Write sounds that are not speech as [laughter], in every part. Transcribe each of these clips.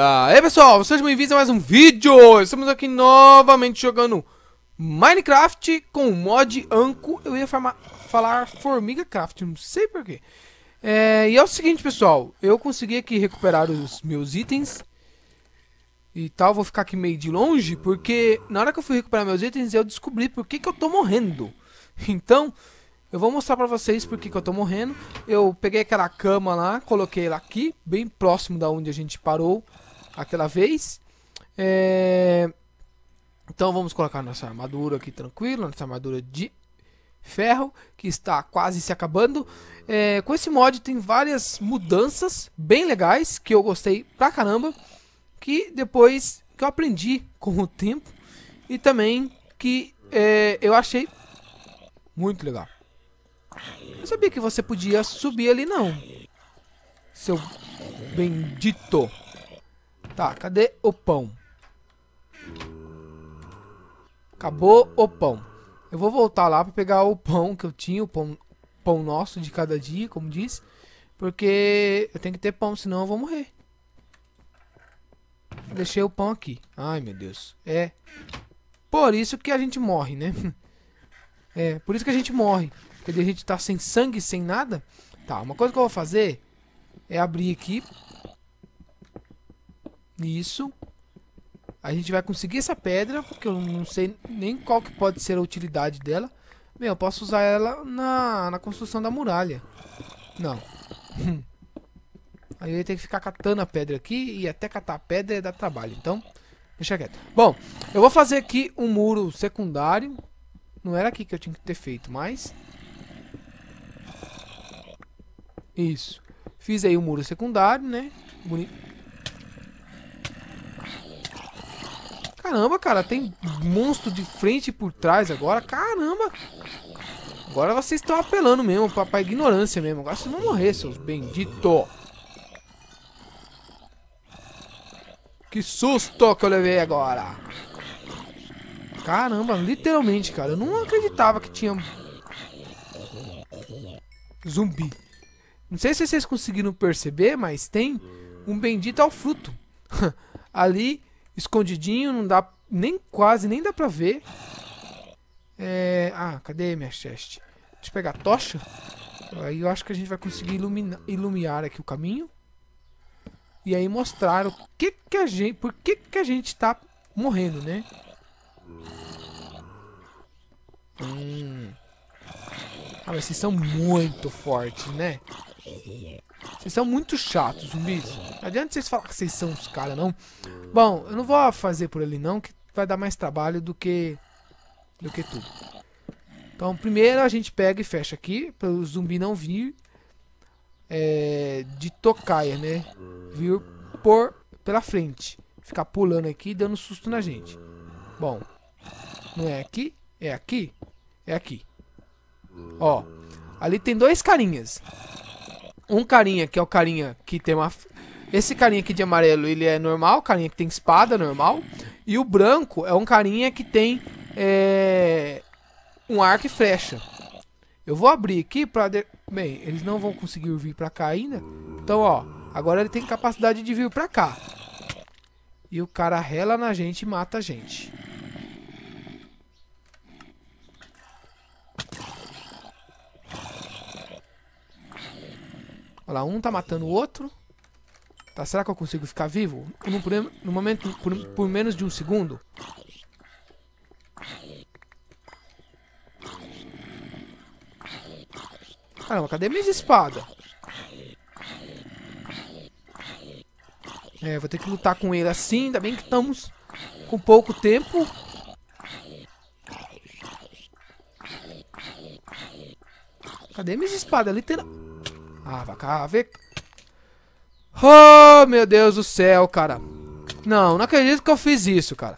dia! aí pessoal, sejam bem-vindos a mais um vídeo! Estamos aqui novamente jogando Minecraft com o mod Anko. Eu ia falar Formiga Craft, não sei porquê. É, e é o seguinte, pessoal, eu consegui aqui recuperar os meus itens e tal. Vou ficar aqui meio de longe, porque na hora que eu fui recuperar meus itens, eu descobri por que, que eu tô morrendo. Então, eu vou mostrar pra vocês porque que eu tô morrendo. Eu peguei aquela cama lá, coloquei ela aqui, bem próximo da onde a gente parou aquela vez. É... Então vamos colocar nossa armadura aqui tranquilo nossa armadura de ferro, que está quase se acabando. É... com esse mod tem várias mudanças bem legais, que eu gostei pra caramba, que depois que eu aprendi com o tempo, e também que é... eu achei muito legal. Eu sabia que você podia subir ali não. Seu bendito. Tá, cadê o pão? Acabou o pão. Eu vou voltar lá para pegar o pão que eu tinha, o pão, pão nosso de cada dia, como disse. Porque eu tenho que ter pão, senão eu vou morrer. Deixei o pão aqui. Ai, meu Deus. É por isso que a gente morre, né? [laughs] É, por isso que a gente morre. Porque a gente tá sem sangue, sem nada. Tá, uma coisa que eu vou fazer é abrir aqui isso. A gente vai conseguir essa pedra, porque eu não sei nem qual que pode ser a utilidade dela. Bem, eu posso usar ela na, na construção da muralha. Não. [laughs] Aí eu ia ter que ficar catando a pedra aqui, e até catar a pedra é dar trabalho. Então, deixa quieto. Bom, eu vou fazer aqui um muro secundário. Não era aqui que eu tinha que ter feito, mas... Isso. Fiz aí o um muro secundário, né? Bonito Caramba, cara, tem monstro de frente e por trás agora. Caramba! Agora vocês estão apelando mesmo pra, pra ignorância mesmo. Agora vocês vão morrer, seus benditos. Que susto que eu levei agora. Caramba, literalmente, cara. Eu não acreditava que tinha... Zumbi. Não sei se vocês conseguiram perceber, mas tem um bendito ao fruto. [laughs] Ali escondidinho, não dá nem quase, nem dá pra ver. É... Ah, cadê minha chest? Deixa eu pegar a tocha. Aí eu acho que a gente vai conseguir iluminar, iluminar aqui o caminho. E aí mostrar o que que a gente... Por que que a gente tá morrendo, né? Hum. Ah, mas vocês são muito fortes, né? Vocês são muito chatos, zumbis. Não adianta vocês falar que vocês são os caras, não. Bom, eu não vou fazer por ele, não, que vai dar mais trabalho do que... Do que tudo. Então, primeiro a gente pega e fecha aqui, para o zumbi não vir é, de tocaia, né? Vir por, pela frente. Ficar pulando aqui dando susto na gente. Bom, não é aqui? É aqui? É aqui. Ó, ali tem dois carinhas um carinha, que é o carinha que tem uma. Esse carinha aqui de amarelo, ele é normal, carinha que tem espada, normal. E o branco é um carinha que tem é, um arco e flecha. Eu vou abrir aqui pra... De... Bem, eles não vão conseguir vir pra cá ainda. Então, ó, agora ele tem capacidade de vir pra cá. E o cara rela na gente e mata a gente. Olha lá, um tá matando o outro. Tá, será que eu consigo ficar vivo? No, no momento, por, por menos de um segundo. Caramba, cadê minhas espadas? É, vou ter que lutar com ele assim, ainda bem que estamos com pouco tempo. Cadê minhas espadas? Literal... Ah, vai cá, vê. Oh, meu Deus do céu, cara. Não, não acredito que eu fiz isso, cara.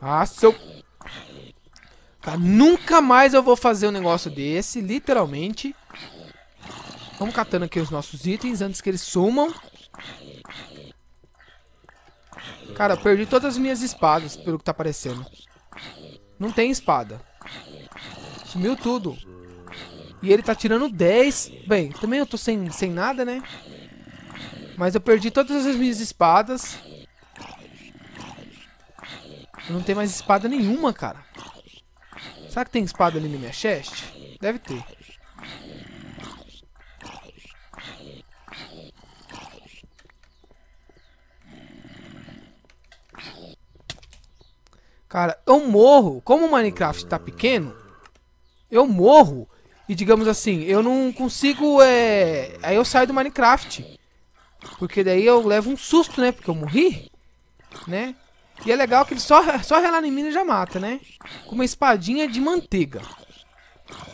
Ah, seu... Cara, nunca mais eu vou fazer um negócio desse, literalmente. Vamos catando aqui os nossos itens antes que eles sumam. Cara, eu perdi todas as minhas espadas, pelo que tá parecendo. Não tem espada. Sumiu tudo. E ele tá tirando 10. Bem, também eu tô sem, sem nada, né? Mas eu perdi todas as minhas espadas. Eu não tem mais espada nenhuma, cara. Será que tem espada ali na minha chest? Deve ter. Cara, eu morro. Como o Minecraft tá pequeno, eu morro e, digamos assim, eu não consigo. É... Aí eu saio do Minecraft. Porque daí eu levo um susto, né? Porque eu morri, né? E é legal que ele só, [laughs] só relar em mim e já mata, né? Com uma espadinha de manteiga.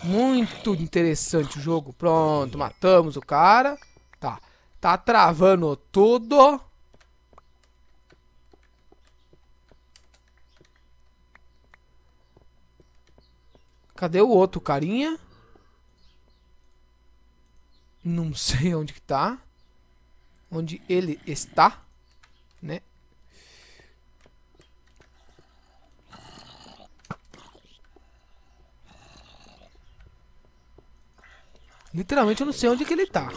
Muito interessante o jogo. Pronto, matamos o cara. Tá. Tá travando tudo. Cadê o outro carinha? Não sei onde que tá. Onde ele está, né? Literalmente eu não sei onde que ele tá.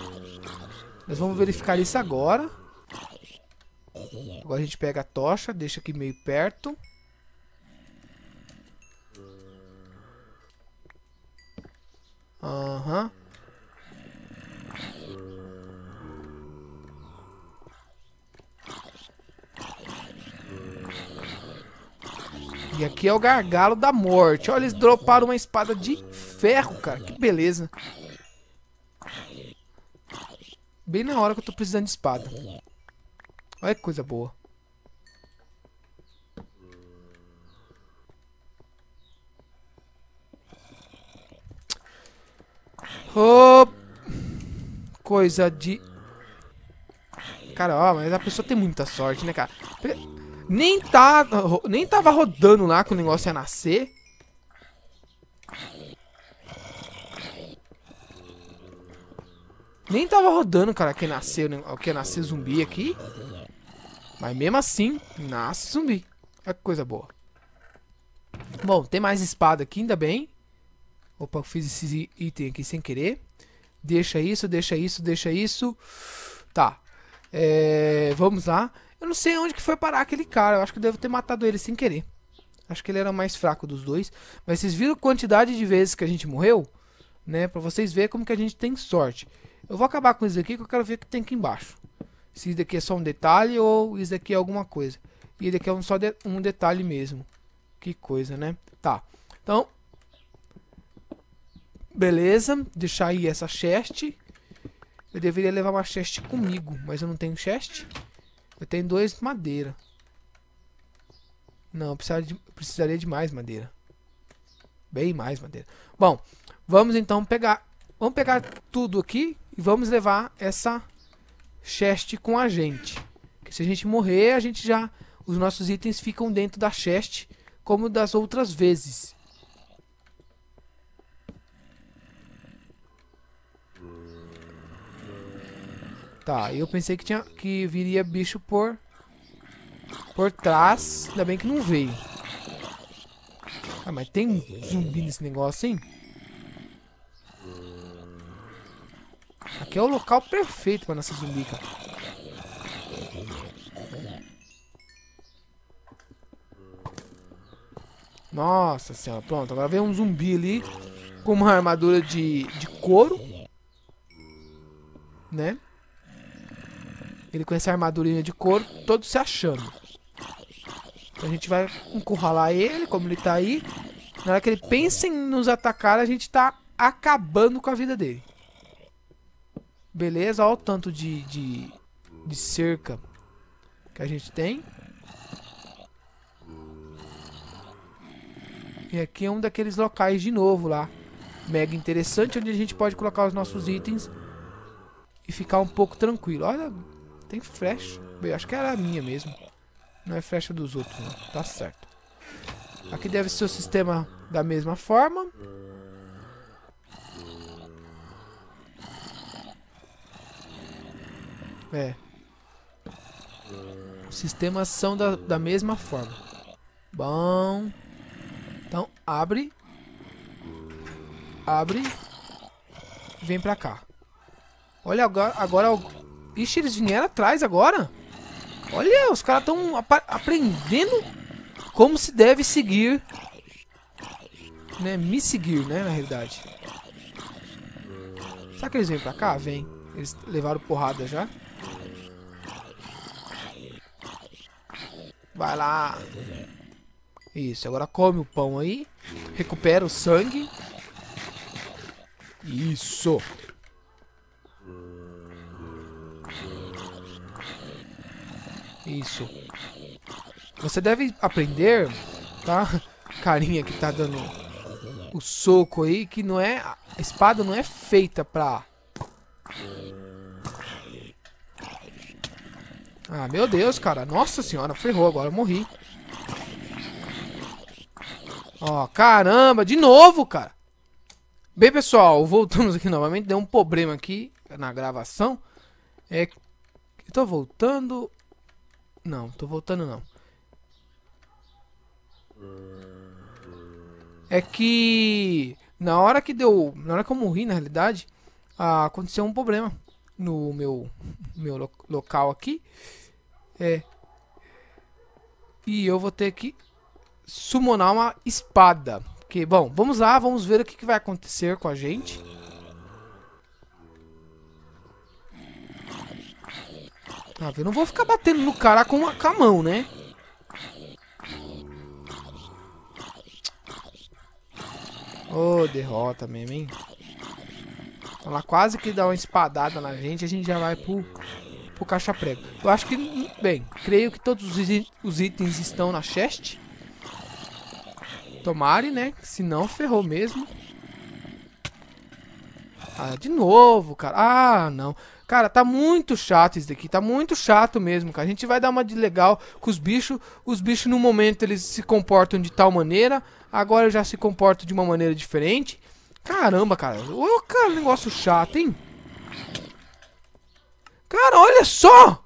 Nós vamos verificar isso agora. Agora a gente pega a tocha, deixa aqui meio perto. Aham. Uhum. E aqui é o gargalo da morte. Olha, eles droparam uma espada de ferro, cara. Que beleza. Bem na hora que eu tô precisando de espada. Olha que coisa boa. Oh, coisa de... Cara, ó, mas a pessoa tem muita sorte, né, cara? Nem, tá, nem tava rodando lá que o negócio ia nascer. Nem tava rodando, cara, que nasceu, que nascer zumbi aqui. Mas mesmo assim, nasce zumbi. É coisa boa. Bom, tem mais espada aqui, ainda bem. Opa, fiz esse item aqui sem querer. Deixa isso, deixa isso, deixa isso. Tá. É, vamos lá. Eu não sei onde que foi parar aquele cara. Eu acho que eu devo ter matado ele sem querer. Acho que ele era o mais fraco dos dois. Mas vocês viram a quantidade de vezes que a gente morreu? Né? Pra vocês verem como que a gente tem sorte. Eu vou acabar com isso aqui que eu quero ver o que tem aqui embaixo. Se isso daqui é só um detalhe ou isso daqui é alguma coisa. E daqui é um só de um detalhe mesmo. Que coisa, né? Tá. Então, Beleza, deixar aí essa chest. Eu deveria levar uma chest comigo, mas eu não tenho chest. Eu tenho dois madeira. Não, precisaria de, precisaria de mais madeira. Bem mais madeira. Bom, vamos então pegar... Vamos pegar tudo aqui e vamos levar essa chest com a gente. se a gente morrer, a gente já... Os nossos itens ficam dentro da chest, como das outras vezes. Tá, eu pensei que, tinha, que viria bicho por... Por trás. Ainda bem que não veio. Ah, mas tem um zumbi nesse negócio, hein? Aqui é o local perfeito pra nossa zumbi, cara. Nossa senhora, pronto. Agora vem um zumbi ali com uma armadura de, de couro. Né? Ele com essa armadurinha de couro, todo se achando. Então a gente vai encurralar ele, como ele tá aí. Na hora que ele pensa em nos atacar, a gente tá acabando com a vida dele. Beleza, olha o tanto de, de, de cerca que a gente tem. E aqui é um daqueles locais de novo lá. Mega interessante, onde a gente pode colocar os nossos itens e ficar um pouco tranquilo. Olha tem flecha. Bem, acho que era a minha mesmo. Não é flecha dos outros, não. Tá certo. Aqui deve ser o sistema da mesma forma. É. Os sistemas são da, da mesma forma. Bom. Então, abre. Abre. Vem pra cá. Olha agora, agora Ixi, eles vieram atrás agora. Olha, os caras estão aprendendo como se deve seguir. Né? Me seguir, né? Na realidade. Será que eles vêm pra cá? Vem. Eles levaram porrada já. Vai lá. Isso, agora come o pão aí. Recupera o sangue. Isso. Isso. Você deve aprender, tá? Carinha que tá dando o soco aí, que não é... A espada não é feita pra... Ah, meu Deus, cara. Nossa senhora, ferrou agora, eu morri. Ó, oh, caramba, de novo, cara. Bem, pessoal, voltamos aqui novamente. Deu um problema aqui na gravação. É, eu tô voltando. Não, tô voltando não. É que na hora que deu, na hora que eu morri, na realidade, ah, aconteceu um problema no meu meu lo local aqui. É. E eu vou ter que summonar uma espada. Porque, bom, vamos lá, vamos ver o que, que vai acontecer com a gente. Tá eu não vou ficar batendo no cara com, uma, com a mão, né? Ô, oh, derrota mesmo, hein? Ela quase que dá uma espadada na gente, a gente já vai pro, pro caixa prego. Eu acho que, bem, creio que todos os itens estão na chest. Tomare, né? Se não, ferrou mesmo. Ah, de novo, cara. Ah, não. Cara, tá muito chato isso daqui, tá muito chato mesmo, cara. A gente vai dar uma de legal com os bichos. Os bichos, no momento, eles se comportam de tal maneira. Agora já se comportam de uma maneira diferente. Caramba, cara. Ô, cara, negócio chato, hein? Cara, olha só!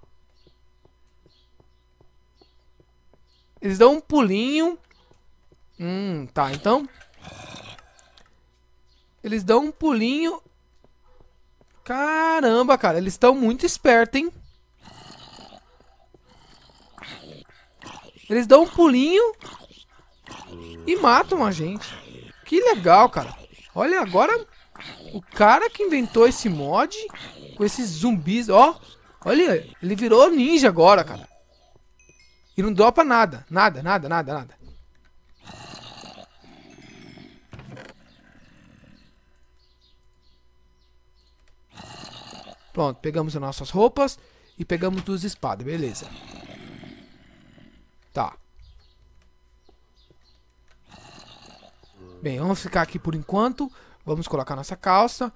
Eles dão um pulinho. Hum, tá, então... Eles dão um pulinho Caramba, cara, eles estão muito espertos, hein? Eles dão um pulinho e matam a gente. Que legal, cara. Olha, agora o cara que inventou esse mod com esses zumbis, ó. Olha, ele virou ninja agora, cara. E não dropa nada, nada, nada, nada, nada. Pronto, pegamos as nossas roupas e pegamos duas espadas, beleza. Tá. Bem, vamos ficar aqui por enquanto. Vamos colocar nossa calça,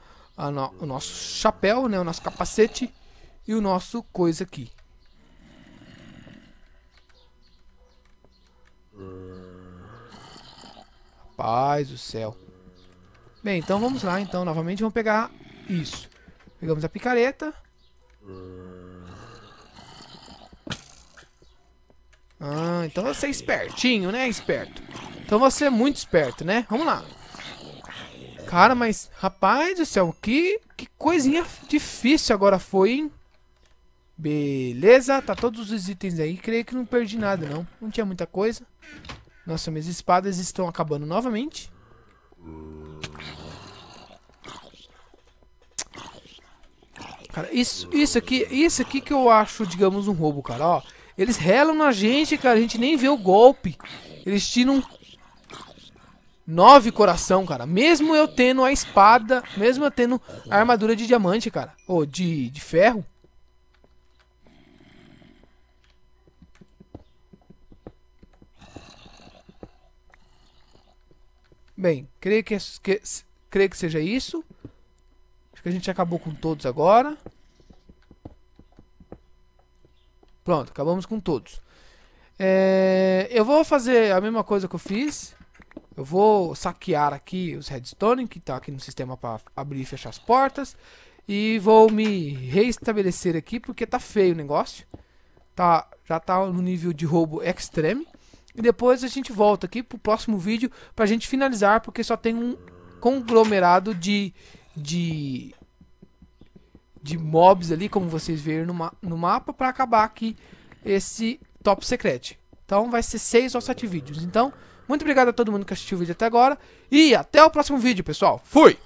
no o nosso chapéu, né, o nosso capacete e o nosso coisa aqui. Rapaz do céu. Bem, então vamos lá, então, novamente vamos pegar isso. Pegamos a picareta. Ah, então você é espertinho, né? Esperto. Então você é muito esperto, né? Vamos lá. Cara, mas, rapaz do céu, que, que coisinha difícil agora foi, hein? Beleza, tá todos os itens aí. Creio que não perdi nada, não. Não tinha muita coisa. Nossa, minhas espadas estão acabando novamente. cara. Isso, isso aqui, isso aqui que eu acho, digamos, um roubo, cara. Ó, eles relam na gente, cara. A gente nem vê o golpe. Eles tiram nove coração, cara. Mesmo eu tendo a espada, mesmo eu tendo a armadura de diamante, cara. Ou de, de ferro. Bem, creio que, é, que, creio que seja isso a gente acabou com todos agora. Pronto, acabamos com todos. É, eu vou fazer a mesma coisa que eu fiz. Eu vou saquear aqui os redstone, que está aqui no sistema para abrir e fechar as portas. E vou me reestabelecer aqui, porque tá feio o negócio. Tá, já tá no nível de roubo extreme. E depois a gente volta aqui pro próximo vídeo pra gente finalizar, porque só tem um conglomerado de, de de mobs ali, como vocês veem no, ma no mapa, para acabar aqui esse top secret. Então vai ser 6 ou 7 vídeos. Então, muito obrigado a todo mundo que assistiu o vídeo até agora. E até o próximo vídeo, pessoal. Fui!